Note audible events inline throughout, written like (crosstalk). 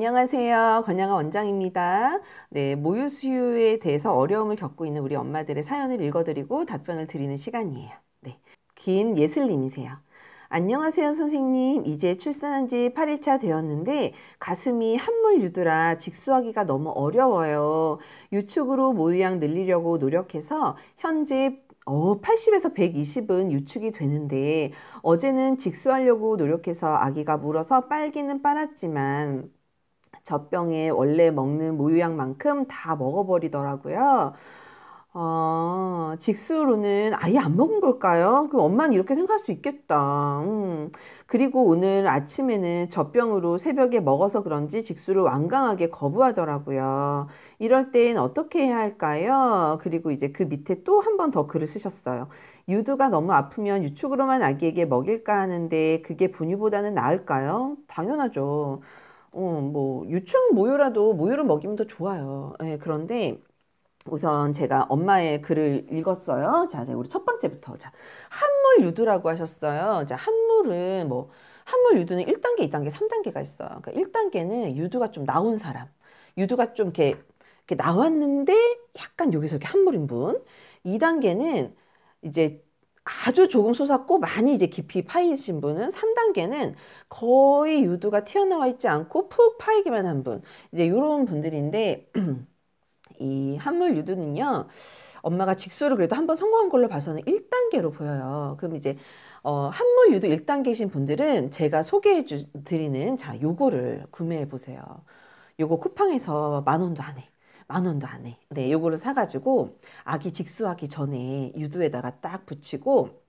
안녕하세요. 권양아 원장입니다. 네, 모유 수유에 대해서 어려움을 겪고 있는 우리 엄마들의 사연을 읽어드리고 답변을 드리는 시간이에요. 네, 김 예슬님이세요. 안녕하세요 선생님 이제 출산한 지 8일차 되었는데 가슴이 한물 유두라 직수하기가 너무 어려워요 유축으로 모유양 늘리려고 노력해서 현재 어, 80에서 120은 유축이 되는데 어제는 직수하려고 노력해서 아기가 물어서 빨기는 빨았지만 젖병에 원래 먹는 모유약만큼 다 먹어버리더라고요. 어, 직수로는 아예 안 먹은 걸까요? 그 엄마는 이렇게 생각할 수 있겠다. 음. 그리고 오늘 아침에는 젖병으로 새벽에 먹어서 그런지 직수를 완강하게 거부하더라고요. 이럴 땐 어떻게 해야 할까요? 그리고 이제 그 밑에 또 한 번 더 글을 쓰셨어요. 유두가 너무 아프면 유축으로만 아기에게 먹일까 하는데 그게 분유보다는 나을까요? 당연하죠. 어, 뭐 유충 모유라도 모유를 먹이면 더 좋아요. 예, 그런데 우선 제가 엄마의 글을 읽었어요. 자, 우리 첫 번째부터. 자, 한물 유두라고 하셨어요. 자, 한물은 뭐 한물 유두는 1단계, 2단계, 3단계가 있어요. 그러니까 1단계는 유두가 좀 나온 사람. 유두가 좀 이렇게, 이렇게 나왔는데 약간 여기서 이렇게 한물인 분. 2단계는 이제 아주 조금 솟았고 많이 이제 깊이 파이신 분은 3단계는 거의 유두가 튀어나와 있지 않고 푹 파이기만 한 분. 이제 요런 분들인데 (clears throat) 이 한물 유두는요. 엄마가 직수를 그래도 한번 성공한 걸로 봐서는 1단계로 보여요. 그럼 이제 어, 한물 유도 1단계이신 분들은 제가 소개해 드리는 자 요거를 구매해 보세요. 요거 쿠팡에서 만 원도 안 해. 만 원도 안 해. 네, 요거를 사가지고 아기 직수하기 전에 유두에다가 딱 붙이고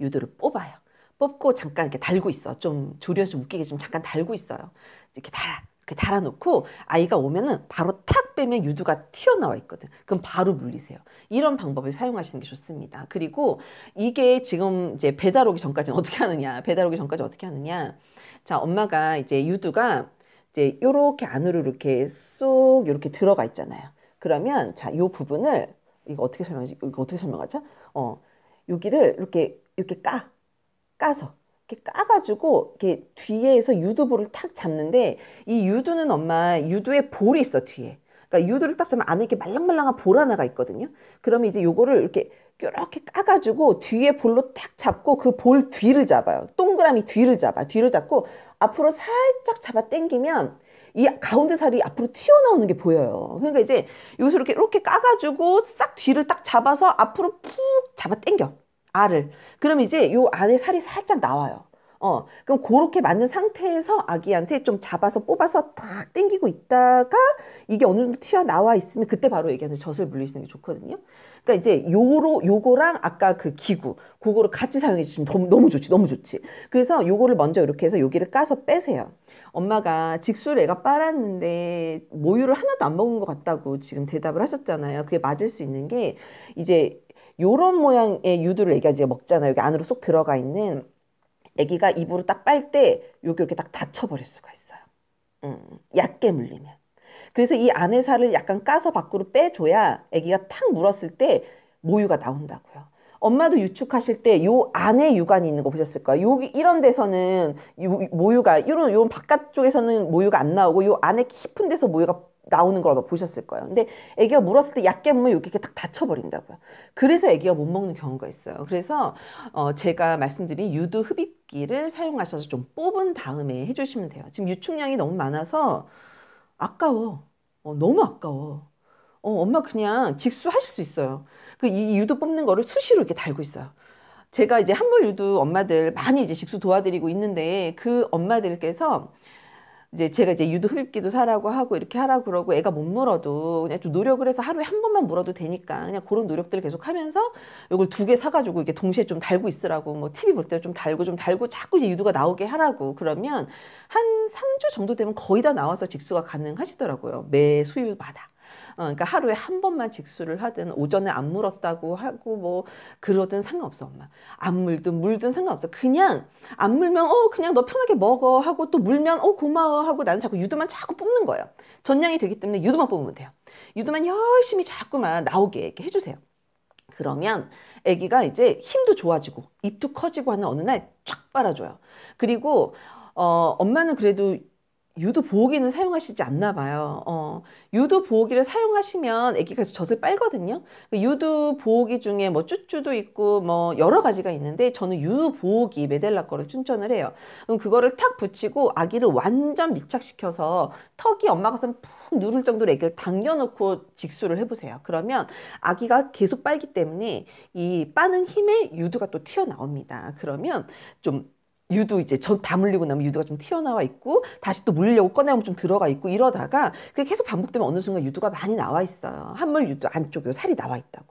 유두를 뽑아요. 뽑고 잠깐 이렇게 달고 있어. 좀 조려서 웃기게 좀 잠깐 달고 있어요. 이렇게 달아. 이렇게 달아놓고 아이가 오면은 바로 탁 빼면 유두가 튀어나와 있거든. 그럼 바로 물리세요. 이런 방법을 사용하시는 게 좋습니다. 그리고 이게 지금 이제 배달 오기 전까지는 어떻게 하느냐. 배달 오기 전까지 어떻게 하느냐. 자, 엄마가 이제 유두가 이제 요렇게 안으로 이렇게 쏙 이렇게 들어가 있잖아요. 그러면 자, 요 부분을 이거 어떻게 설명하지? 이거 어떻게 설명하죠? 어. 여기를 이렇게 이렇게 까. 까서 이렇게 까가지고 이렇게 뒤에서 유두볼을 탁 잡는데 이 유두는 엄마 유두에 볼이 있어 뒤에. 그러니까 유두를 딱쓰면 안에 이렇게 말랑말랑한 볼 하나가 있거든요. 그러면 이제 요거를 이렇게 이렇게 까가지고 뒤에 볼로 탁 잡고 그 볼 뒤를 잡아요. 동그라미 뒤를 잡아. 뒤를 잡고 앞으로 살짝 잡아 당기면 이 가운데 살이 앞으로 튀어나오는 게 보여요. 그러니까 이제 여기서 이렇게 이렇게 까가지고 싹 뒤를 딱 잡아서 앞으로 푹 잡아 당겨. 알을. 그럼 이제 요 안에 살이 살짝 나와요. 어, 그럼 그렇게 맞는 상태에서 아기한테 좀 잡아서 뽑아서 탁 땡기고 있다가 이게 어느 정도 튀어나와 있으면 그때 바로 얘기하는 젖을 물리시는 게 좋거든요. 그러니까 이제 요로 요거랑 아까 그 기구 그거를 같이 사용해 주시면 너무, 너무 좋지 너무 좋지. 그래서 요거를 먼저 이렇게 해서 여기를 까서 빼세요. 엄마가 직수를 애가 빨았는데 모유를 하나도 안 먹은 것 같다고 지금 대답을 하셨잖아요. 그게 맞을 수 있는 게 이제 요런 모양의 유두를 애가 이제 먹잖아요. 여기 안으로 쏙 들어가 있는 애기가 입으로 딱 빨 때 여기 이렇게 딱 닫혀버릴 수가 있어요. 음, 얕게 물리면. 그래서 이 안에 살을 약간 까서 밖으로 빼줘야 아기가 탁 물었을 때 모유가 나온다고요. 엄마도 유축하실 때 요 안에 유관이 있는 거 보셨을 거예요. 여기 이런 데서는 요 모유가 요런 요 바깥쪽에서는 모유가 안 나오고 요 안에 깊은 데서 모유가 나오는 걸 아마 보셨을 거예요. 근데 애기가 물었을 때약게 물면 여기 이렇게 딱 닫혀버린다고요. 그래서 애기가 못 먹는 경우가 있어요. 그래서 어 제가 말씀드린 유두 흡입기를 사용하셔서 좀 뽑은 다음에 해주시면 돼요. 지금 유축량이 너무 많아서 아까워. 어, 너무 아까워. 어, 엄마 그냥 직수하실 수 있어요. 그 이 유도 뽑는 거를 수시로 이렇게 달고 있어요. 제가 이제 한물 유도 엄마들 많이 이제 직수 도와드리고 있는데 그 엄마들께서 이제 제가 이제 유도 흡입기도 사라고 하고 이렇게 하라 고 그러고 애가 못 물어도 그냥 좀 노력을 해서 하루에 한 번만 물어도 되니까 그냥 그런 노력들을 계속 하면서 이걸 두 개 사가지고 이게 동시에 좀 달고 있으라고 뭐 TV 볼때 좀 달고 좀 달고 자꾸 이제 유도가 나오게 하라고 그러면 한 3주 정도 되면 거의 다 나와서 직수가 가능하시더라고요. 매 수요일마다. 어, 그러니까 하루에 한 번만 직수를 하든 오전에 안 물었다고 하고 뭐 그러든 상관없어 엄마 안 물든 물든 상관없어 그냥 안 물면 어 그냥 너 편하게 먹어 하고 또 물면 어 고마워 하고 나는 자꾸 유두만 자꾸 뽑는 거예요 전량이 되기 때문에 유두만 뽑으면 돼요 유두만 열심히 자꾸만 나오게 이렇게 해주세요 그러면 아기가 이제 힘도 좋아지고 입도 커지고 하는 어느 날 쫙 빨아줘요 그리고 어, 엄마는 그래도 유두 보호기는 사용하시지 않나 봐요. 어, 유도 보호기를 사용하시면 아기가 젖을 빨거든요. 그 유도 보호기 중에 뭐 쭈쭈도 있고 뭐 여러 가지가 있는데 저는 유도 보호기 메델라 거를 추천을 해요. 그럼 그거를 탁 붙이고 아기를 완전 밀착시켜서 턱이 엄마 가슴 푹 누를 정도로 아기를 당겨놓고 직수를 해보세요. 그러면 아기가 계속 빨기 때문에 이 빠는 힘에 유두가 또 튀어나옵니다. 그러면 좀 유두 이제 전다 물리고 나면 유두가좀 튀어나와 있고 다시 또 물리려고 꺼내면 좀 들어가 있고 이러다가 그게 계속 반복되면 어느 순간 유두가 많이 나와 있어요. 한물 유두 안쪽 에 살이 나와 있다고.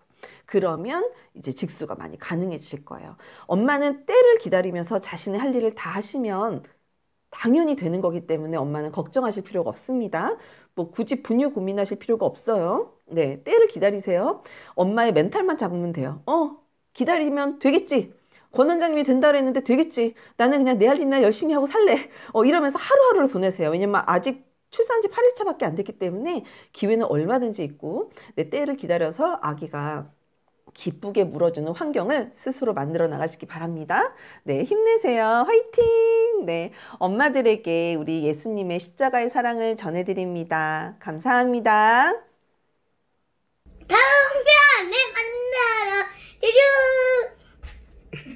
그러면 이제 직수가 많이 가능해질 거예요. 엄마는 때를 기다리면서 자신의 할 일을 다 하시면 당연히 되는 거기 때문에 엄마는 걱정하실 필요가 없습니다. 뭐 굳이 분유 고민하실 필요가 없어요. 네, 때를 기다리세요. 엄마의 멘탈만 잡으면 돼요. 어, 기다리면 되겠지. 권 원장님이 된다 고했는데 되겠지. 나는 그냥 내 할 일이나 열심히 하고 살래. 어, 이러면서 하루하루를 보내세요. 왜냐면 아직 출산 지 8일차밖에 안 됐기 때문에 기회는 얼마든지 있고 내 때를 기다려서 아기가 기쁘게 물어주는 환경을 스스로 만들어 나가시기 바랍니다. 네, 힘내세요. 화이팅! 네, 엄마들에게 우리 예수님의 십자가의 사랑을 전해드립니다. 감사합니다. 다음 편에 만나러 듀듀!